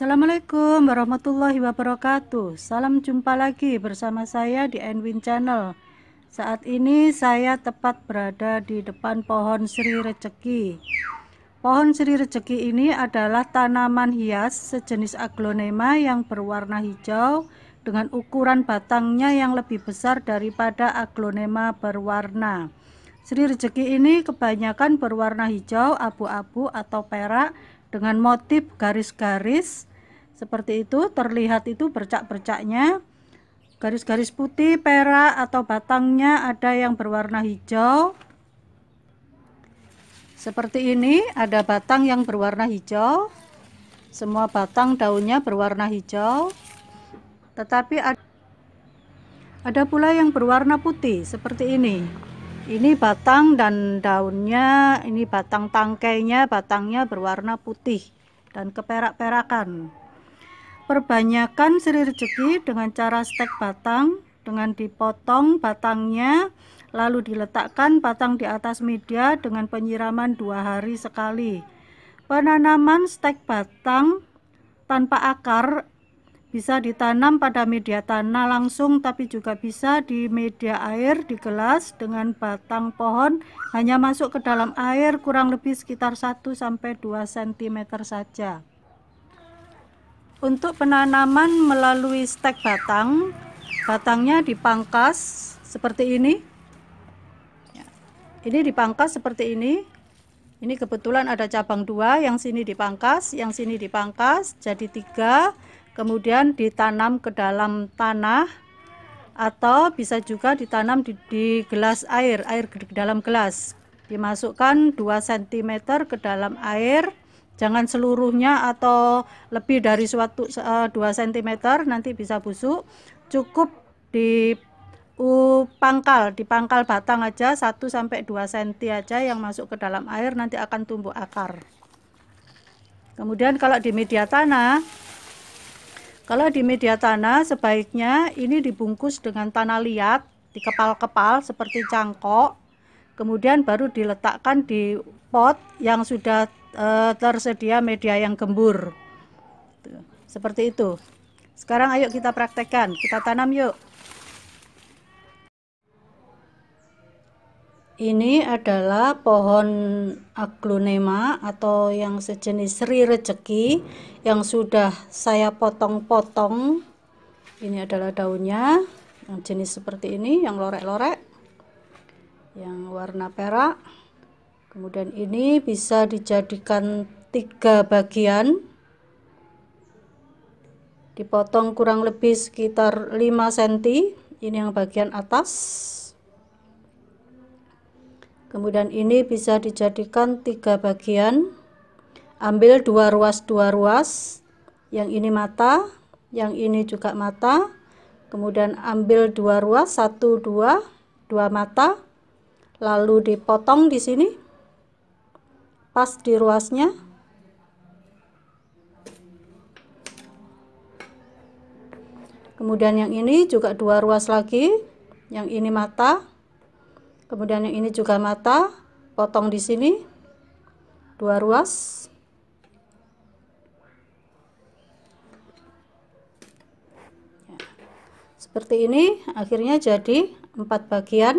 Assalamualaikum warahmatullahi wabarakatuh Salam jumpa lagi bersama saya di Enwin Channel Saat ini saya tepat berada di depan pohon Sri Rezeki. Pohon Sri Rezeki ini adalah tanaman hias sejenis aglonema yang berwarna hijau dengan ukuran batangnya yang lebih besar daripada aglonema berwarna Sri Rezeki ini kebanyakan berwarna hijau, abu-abu atau perak dengan motif garis-garis seperti itu terlihat itu bercak-bercaknya. Garis-garis putih, perak atau batangnya ada yang berwarna hijau. Seperti ini ada batang yang berwarna hijau. Semua batang daunnya berwarna hijau. Tetapi ada ada pula yang berwarna putih seperti ini. Ini batang dan daunnya, ini batang tangkainya, batangnya berwarna putih dan keperak-perakan. Perbanyakan seri rezeki dengan cara stek batang dengan dipotong batangnya lalu diletakkan batang di atas media dengan penyiraman dua hari sekali. Penanaman stek batang tanpa akar bisa ditanam pada media tanah langsung tapi juga bisa di media air di gelas dengan batang pohon hanya masuk ke dalam air kurang lebih sekitar 1 sampai 2 cm saja. Untuk penanaman melalui stek batang, batangnya dipangkas seperti ini. Ya. Ini dipangkas seperti ini. Ini kebetulan ada cabang dua, yang sini dipangkas, yang sini dipangkas, jadi tiga. Kemudian ditanam ke dalam tanah atau bisa juga ditanam di, di gelas air, air ke dalam gelas. Dimasukkan 2 cm ke dalam air jangan seluruhnya atau lebih dari suatu uh, 2 cm nanti bisa busuk cukup di uh, pangkal di pangkal batang aja 1 sampai 2 cm aja yang masuk ke dalam air nanti akan tumbuh akar kemudian kalau di media tanah kalau di media tanah sebaiknya ini dibungkus dengan tanah liat di kepal kepal seperti cangkok kemudian baru diletakkan di pot yang sudah Eh, tersedia media yang gembur. Seperti itu. Sekarang ayo kita praktekkan, kita tanam yuk. Ini adalah pohon aglonema atau yang sejenis sri Rezeki yang sudah saya potong-potong. Ini adalah daunnya yang jenis seperti ini, yang lorek-lorek, yang warna perak kemudian ini bisa dijadikan tiga bagian dipotong kurang lebih sekitar 5 cm ini yang bagian atas kemudian ini bisa dijadikan tiga bagian ambil dua ruas dua ruas yang ini mata yang ini juga mata kemudian ambil dua ruas satu dua dua mata lalu dipotong di sini pas di ruasnya kemudian yang ini juga dua ruas lagi yang ini mata kemudian yang ini juga mata potong di sini dua ruas ya. seperti ini akhirnya jadi empat bagian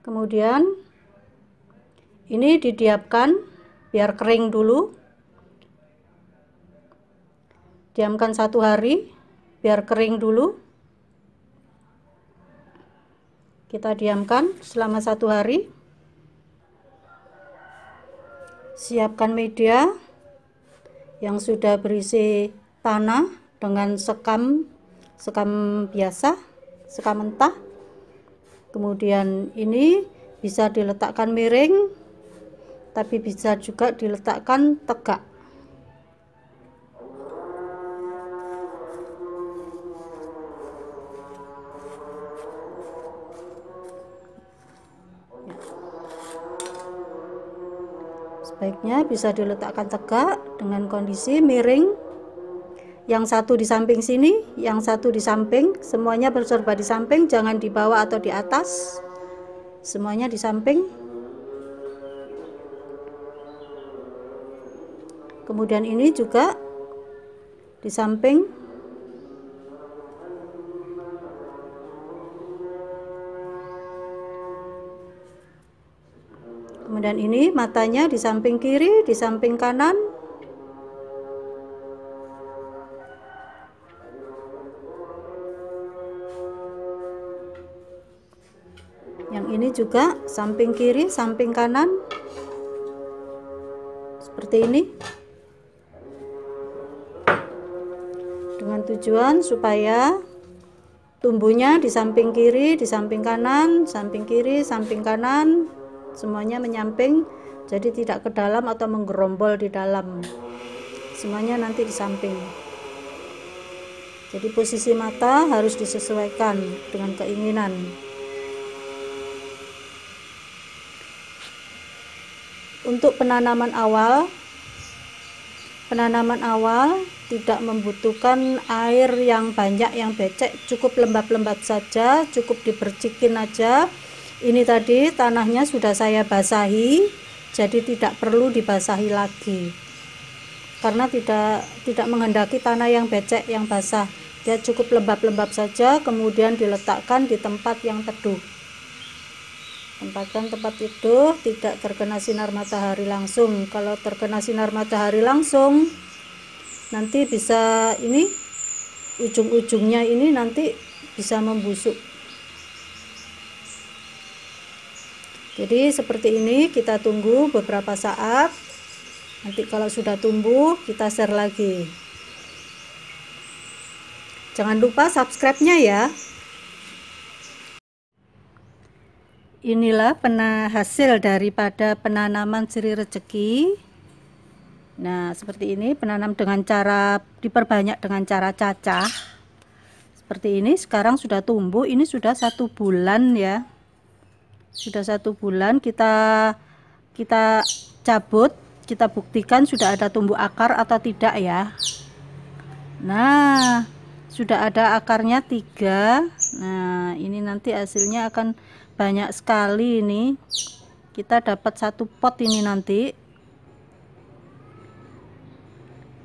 kemudian ini didiamkan biar kering dulu. Diamkan satu hari biar kering dulu. Kita diamkan selama satu hari. Siapkan media yang sudah berisi tanah dengan sekam sekam biasa, sekam mentah. Kemudian ini bisa diletakkan miring tapi bisa juga diletakkan tegak. Sebaiknya bisa diletakkan tegak dengan kondisi miring yang satu di samping sini, yang satu di samping, semuanya berserba di samping, jangan di bawah atau di atas. Semuanya di samping. kemudian ini juga di samping kemudian ini matanya di samping kiri di samping kanan yang ini juga samping kiri samping kanan seperti ini tujuan supaya tumbuhnya di samping kiri, di samping kanan, samping kiri, samping kanan, semuanya menyamping, jadi tidak ke dalam atau menggerombol di dalam. Semuanya nanti di samping. Jadi posisi mata harus disesuaikan dengan keinginan. Untuk penanaman awal, penanaman awal tidak membutuhkan air yang banyak yang becek cukup lembab-lembab saja cukup dibercikin aja ini tadi tanahnya sudah saya basahi jadi tidak perlu dibasahi lagi karena tidak tidak menghendaki tanah yang becek yang basah dia cukup lembab-lembab saja kemudian diletakkan di tempat yang teduh Tempatkan tempat itu tidak terkena sinar matahari langsung. Kalau terkena sinar matahari langsung, nanti bisa ini ujung-ujungnya ini nanti bisa membusuk. Jadi seperti ini kita tunggu beberapa saat. Nanti kalau sudah tumbuh kita share lagi. Jangan lupa subscribe-nya ya. inilah hasil daripada penanaman siri rezeki nah seperti ini penanam dengan cara diperbanyak dengan cara cacah seperti ini sekarang sudah tumbuh ini sudah satu bulan ya sudah satu bulan kita kita cabut kita buktikan sudah ada tumbuh akar atau tidak ya nah sudah ada akarnya tiga nah ini nanti hasilnya akan banyak sekali ini kita dapat satu pot ini nanti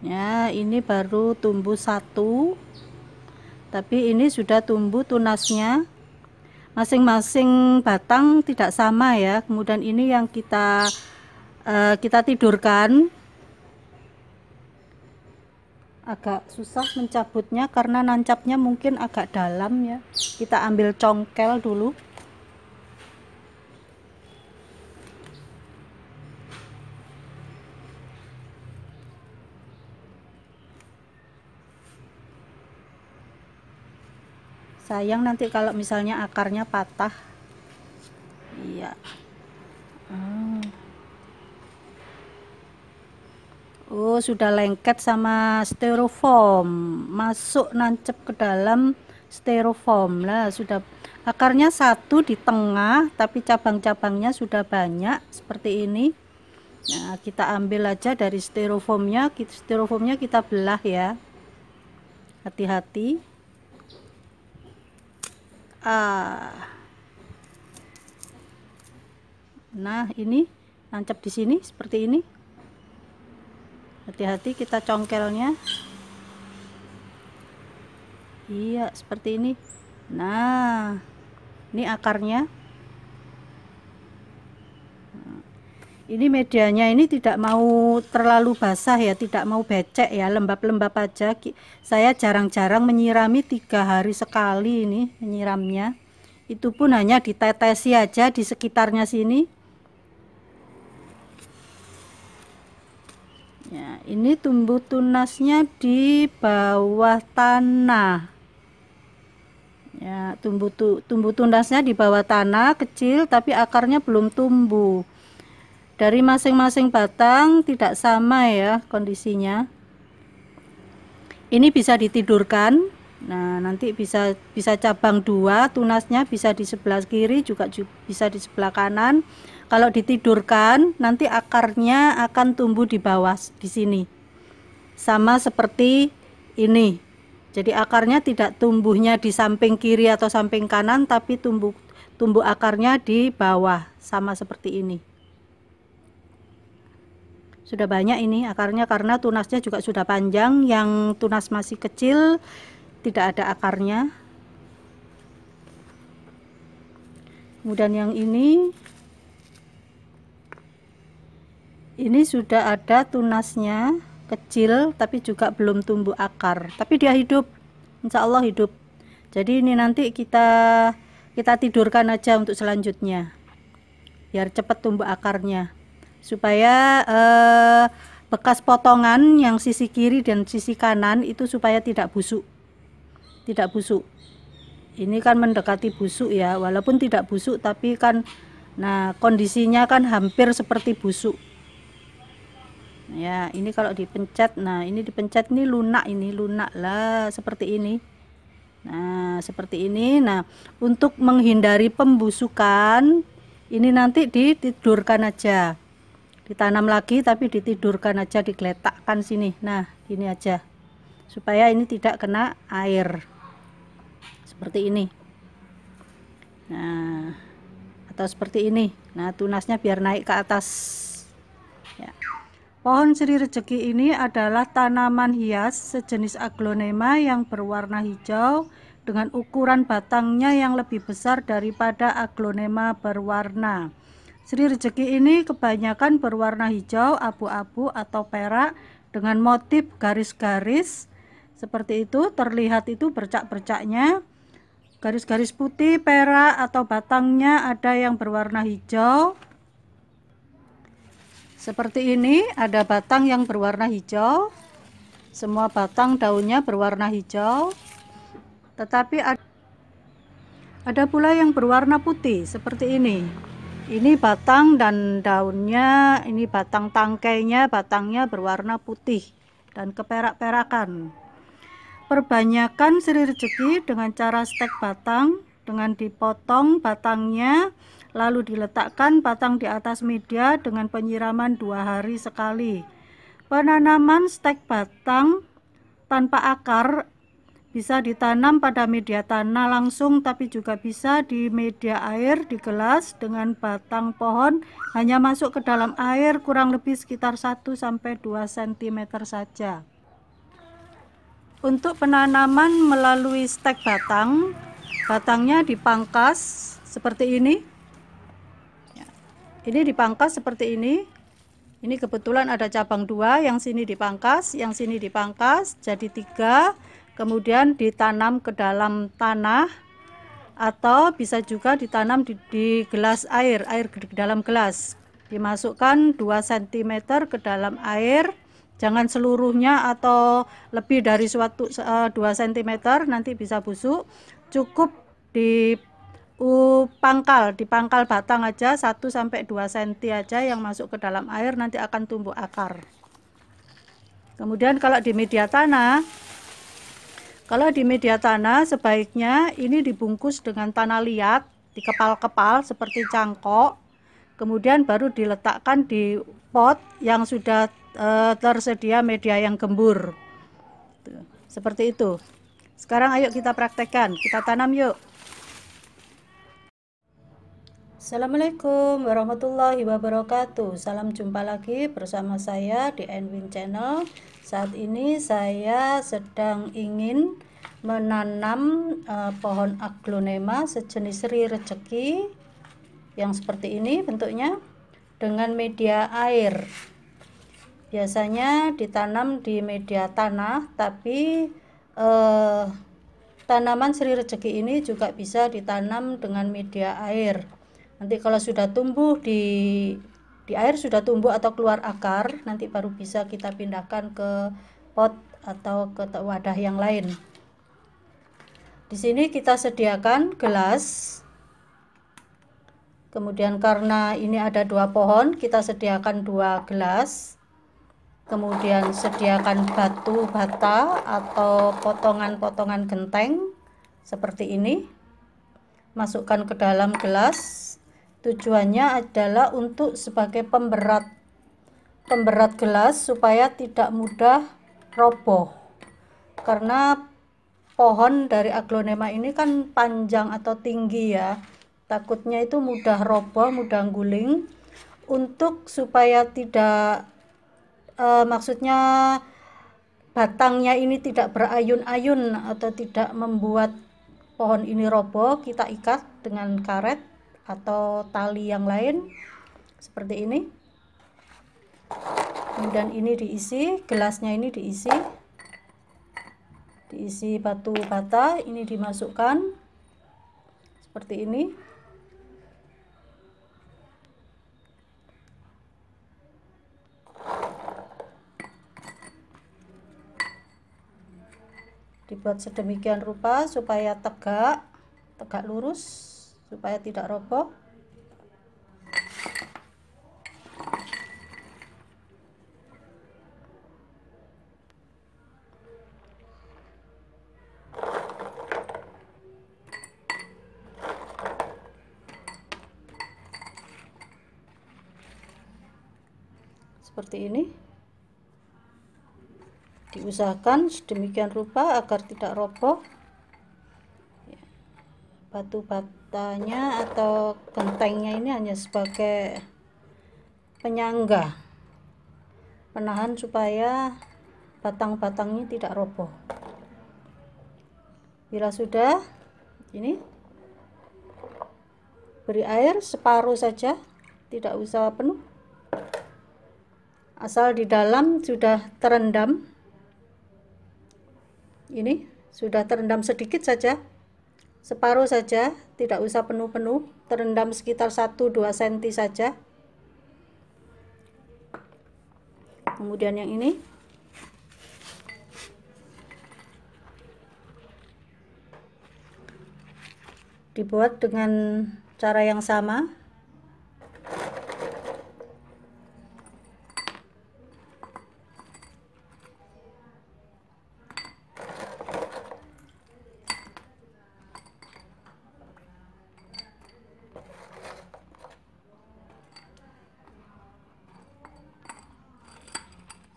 ya ini baru tumbuh satu tapi ini sudah tumbuh tunasnya masing-masing batang tidak sama ya kemudian ini yang kita uh, kita tidurkan agak susah mencabutnya karena nancapnya mungkin agak dalam ya kita ambil congkel dulu sayang nanti kalau misalnya akarnya patah iya ah. oh sudah lengket sama styrofoam masuk nancep ke dalam styrofoam lah sudah akarnya satu di tengah tapi cabang-cabangnya sudah banyak seperti ini nah kita ambil aja dari styrofoamnya styrofoamnya kita belah ya hati-hati A. Ah. Nah, ini nancap di sini seperti ini. Hati-hati kita congkelnya. Iya, seperti ini. Nah, ini akarnya. ini medianya ini tidak mau terlalu basah ya tidak mau becek ya lembab-lembab aja saya jarang-jarang menyirami tiga hari sekali ini menyiramnya itu pun hanya ditetesi aja di sekitarnya sini ya ini tumbuh tunasnya di bawah tanah ya tumbuh tu, tumbuh tunasnya di bawah tanah kecil tapi akarnya belum tumbuh dari masing-masing batang tidak sama ya kondisinya ini bisa ditidurkan nah nanti bisa bisa cabang dua tunasnya bisa di sebelah kiri juga bisa di sebelah kanan kalau ditidurkan nanti akarnya akan tumbuh di bawah di sini sama seperti ini jadi akarnya tidak tumbuhnya di samping kiri atau samping kanan tapi tumbuh tumbuh akarnya di bawah sama seperti ini sudah banyak ini akarnya karena tunasnya juga sudah panjang yang tunas masih kecil tidak ada akarnya kemudian yang ini ini sudah ada tunasnya kecil tapi juga belum tumbuh akar tapi dia hidup insya Allah hidup jadi ini nanti kita kita tidurkan aja untuk selanjutnya biar cepat tumbuh akarnya supaya uh, bekas potongan yang sisi kiri dan sisi kanan itu supaya tidak busuk tidak busuk ini kan mendekati busuk ya walaupun tidak busuk tapi kan nah kondisinya kan hampir seperti busuk ya ini kalau dipencet nah ini dipencet ini lunak ini lunak lah seperti ini nah seperti ini nah untuk menghindari pembusukan ini nanti ditidurkan aja ditanam lagi tapi ditidurkan aja digeletakkan sini nah gini aja supaya ini tidak kena air seperti ini nah atau seperti ini nah tunasnya biar naik ke atas ya. pohon seri rezeki ini adalah tanaman hias sejenis aglonema yang berwarna hijau dengan ukuran batangnya yang lebih besar daripada aglonema berwarna Sri rezeki ini kebanyakan berwarna hijau, abu-abu atau perak dengan motif garis-garis seperti itu terlihat itu bercak-bercaknya garis-garis putih, perak atau batangnya ada yang berwarna hijau seperti ini ada batang yang berwarna hijau semua batang daunnya berwarna hijau tetapi ada pula yang berwarna putih seperti ini ini batang dan daunnya ini batang tangkainya batangnya berwarna putih dan keperak-perakan perbanyakan seri rezeki dengan cara stek batang dengan dipotong batangnya lalu diletakkan batang di atas media dengan penyiraman dua hari sekali penanaman stek batang tanpa akar bisa ditanam pada media tanah langsung tapi juga bisa di media air di gelas dengan batang pohon hanya masuk ke dalam air kurang lebih sekitar 1 sampai 2 cm saja. Untuk penanaman melalui stek batang, batangnya dipangkas seperti ini. Ya. Ini dipangkas seperti ini. Ini kebetulan ada cabang dua, yang sini dipangkas, yang sini dipangkas, jadi tiga kemudian ditanam ke dalam tanah atau bisa juga ditanam di, di gelas air, air di dalam gelas. Dimasukkan 2 cm ke dalam air, jangan seluruhnya atau lebih dari suatu uh, 2 cm nanti bisa busuk. Cukup di uh, pangkal, di pangkal batang aja 1 sampai 2 cm aja yang masuk ke dalam air nanti akan tumbuh akar. Kemudian kalau di media tanah kalau di media tanah sebaiknya ini dibungkus dengan tanah liat, di kepal kepal seperti cangkok, kemudian baru diletakkan di pot yang sudah e, tersedia media yang gembur. Seperti itu. Sekarang ayo kita praktekkan, kita tanam yuk. Assalamualaikum warahmatullahi wabarakatuh Salam jumpa lagi bersama saya di Enwin Channel saat ini saya sedang ingin menanam uh, pohon aglonema sejenis seri rezeki yang seperti ini bentuknya dengan media air. Biasanya ditanam di media tanah, tapi uh, tanaman seri rezeki ini juga bisa ditanam dengan media air. Nanti kalau sudah tumbuh di di air sudah tumbuh atau keluar akar nanti baru bisa kita pindahkan ke pot atau ke wadah yang lain di sini kita sediakan gelas kemudian karena ini ada dua pohon kita sediakan dua gelas kemudian sediakan batu bata atau potongan-potongan genteng seperti ini masukkan ke dalam gelas Tujuannya adalah untuk sebagai pemberat pemberat gelas supaya tidak mudah roboh. Karena pohon dari aglonema ini kan panjang atau tinggi ya. Takutnya itu mudah roboh, mudah guling. Untuk supaya tidak e, maksudnya batangnya ini tidak berayun-ayun atau tidak membuat pohon ini roboh, kita ikat dengan karet atau tali yang lain seperti ini kemudian ini diisi gelasnya ini diisi diisi batu bata ini dimasukkan seperti ini dibuat sedemikian rupa supaya tegak tegak lurus supaya tidak roboh seperti ini diusahakan sedemikian rupa agar tidak roboh batu batanya atau gentengnya ini hanya sebagai penyangga menahan supaya batang-batangnya tidak roboh bila sudah ini beri air separuh saja tidak usah penuh asal di dalam sudah terendam ini sudah terendam sedikit saja separuh saja, tidak usah penuh-penuh, terendam sekitar 1-2 cm saja. Kemudian yang ini. Dibuat dengan cara yang sama,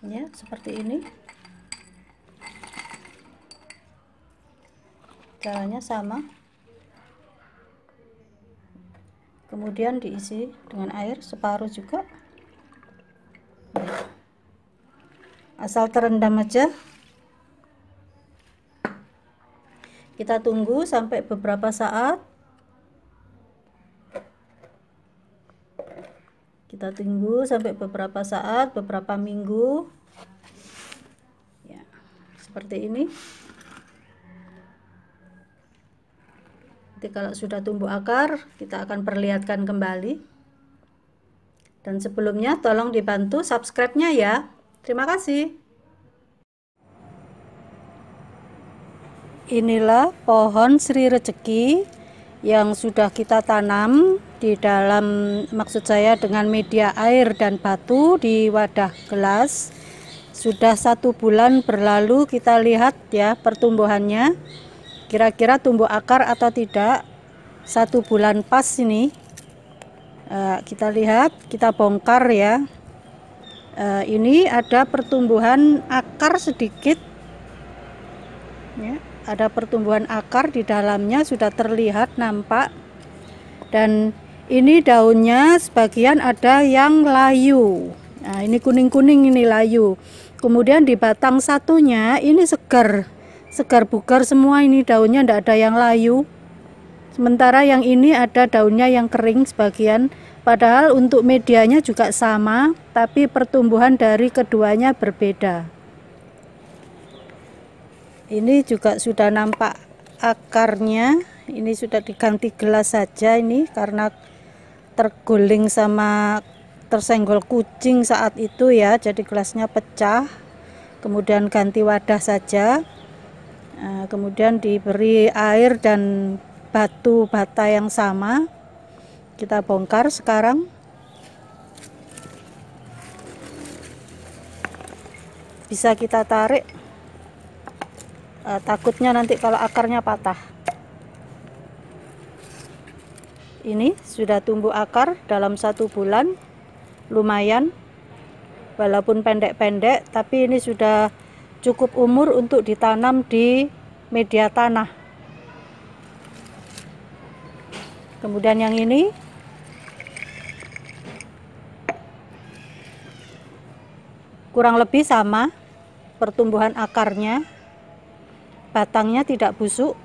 ya seperti ini caranya sama kemudian diisi dengan air separuh juga asal terendam aja kita tunggu sampai beberapa saat kita tunggu sampai beberapa saat beberapa minggu ya seperti ini nanti kalau sudah tumbuh akar kita akan perlihatkan kembali dan sebelumnya tolong dibantu subscribe-nya ya terima kasih inilah pohon Sri rezeki yang sudah kita tanam di dalam maksud saya dengan media air dan batu di wadah gelas sudah satu bulan berlalu kita lihat ya pertumbuhannya kira-kira tumbuh akar atau tidak satu bulan pas ini eh, kita lihat kita bongkar ya eh, ini ada pertumbuhan akar sedikit ya, ada pertumbuhan akar di dalamnya sudah terlihat nampak dan ini daunnya sebagian ada yang layu nah ini kuning-kuning ini layu kemudian di batang satunya ini segar segar bugar semua ini daunnya tidak ada yang layu sementara yang ini ada daunnya yang kering sebagian padahal untuk medianya juga sama tapi pertumbuhan dari keduanya berbeda ini juga sudah nampak akarnya ini sudah diganti gelas saja ini karena terguling sama tersenggol kucing saat itu ya jadi gelasnya pecah kemudian ganti wadah saja eh, kemudian diberi air dan batu bata yang sama kita bongkar sekarang bisa kita tarik eh, takutnya nanti kalau akarnya patah ini sudah tumbuh akar dalam satu bulan lumayan walaupun pendek-pendek tapi ini sudah cukup umur untuk ditanam di media tanah kemudian yang ini kurang lebih sama pertumbuhan akarnya batangnya tidak busuk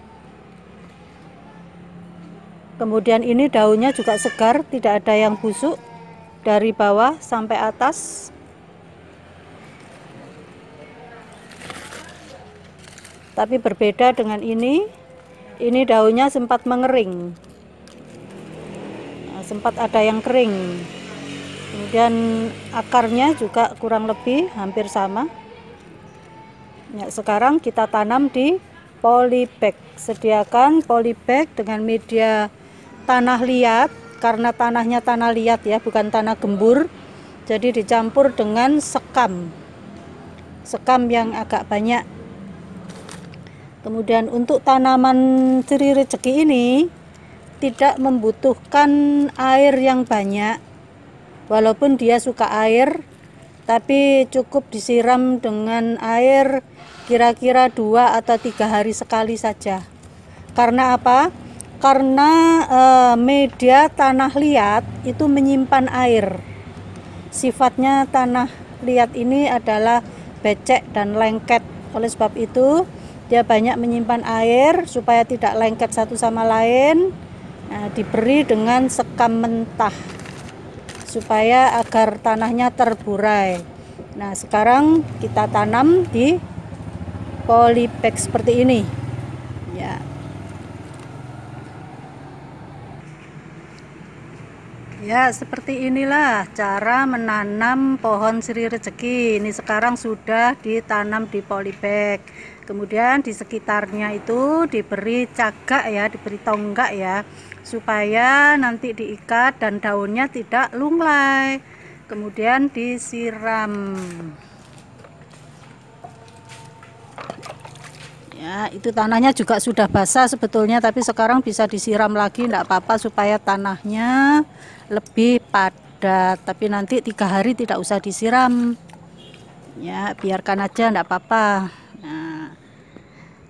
kemudian ini daunnya juga segar tidak ada yang busuk dari bawah sampai atas tapi berbeda dengan ini ini daunnya sempat mengering nah, sempat ada yang kering kemudian akarnya juga kurang lebih hampir sama ya, sekarang kita tanam di polybag sediakan polybag dengan media tanah liat karena tanahnya tanah liat ya bukan tanah gembur jadi dicampur dengan sekam sekam yang agak banyak kemudian untuk tanaman ciri rezeki ini tidak membutuhkan air yang banyak walaupun dia suka air tapi cukup disiram dengan air kira-kira dua atau tiga hari sekali saja karena apa? karena uh, media tanah liat itu menyimpan air. Sifatnya tanah liat ini adalah becek dan lengket. Oleh sebab itu, dia banyak menyimpan air supaya tidak lengket satu sama lain. Nah, diberi dengan sekam mentah supaya agar tanahnya terburai. Nah, sekarang kita tanam di polybag seperti ini. Ya. Ya, seperti inilah cara menanam pohon siri rezeki. Ini sekarang sudah ditanam di polybag. Kemudian di sekitarnya itu diberi cagak ya, diberi tonggak ya, supaya nanti diikat dan daunnya tidak lunglai. Kemudian disiram. Ya, itu tanahnya juga sudah basah sebetulnya, tapi sekarang bisa disiram lagi, tidak apa-apa supaya tanahnya lebih padat. Tapi nanti tiga hari tidak usah disiram. Ya, biarkan aja, tidak apa-apa. Nah,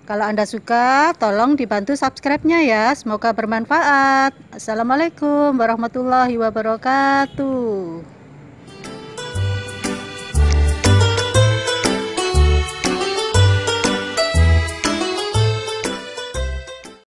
kalau Anda suka, tolong dibantu subscribe-nya ya. Semoga bermanfaat. Assalamualaikum warahmatullahi wabarakatuh.